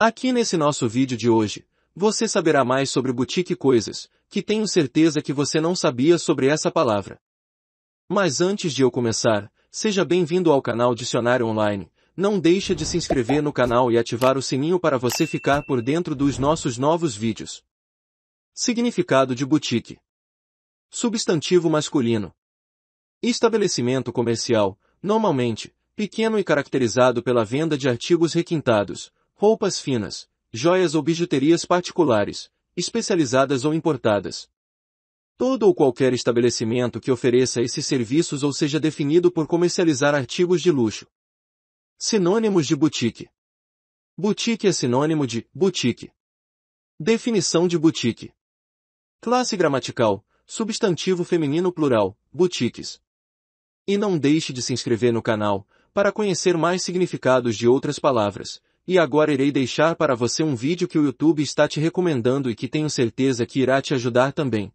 Aqui nesse nosso vídeo de hoje, você saberá mais sobre boutique coisas, que tenho certeza que você não sabia sobre essa palavra. Mas antes de eu começar, seja bem-vindo ao canal Dicionário Online, não deixa de se inscrever no canal e ativar o sininho para você ficar por dentro dos nossos novos vídeos. Significado de boutique. Substantivo masculino. Estabelecimento comercial, normalmente, pequeno e caracterizado pela venda de artigos requintados, roupas finas, joias ou bijuterias particulares, especializadas ou importadas. Todo ou qualquer estabelecimento que ofereça esses serviços ou seja definido por comercializar artigos de luxo. Sinônimos de boutique. Boutique é sinônimo de boutique. Definição de boutique. Classe gramatical, substantivo feminino plural, boutiques. E não deixe de se inscrever no canal, para conhecer mais significados de outras palavras e agora irei deixar para você um vídeo que o YouTube está te recomendando e que tenho certeza que irá te ajudar também.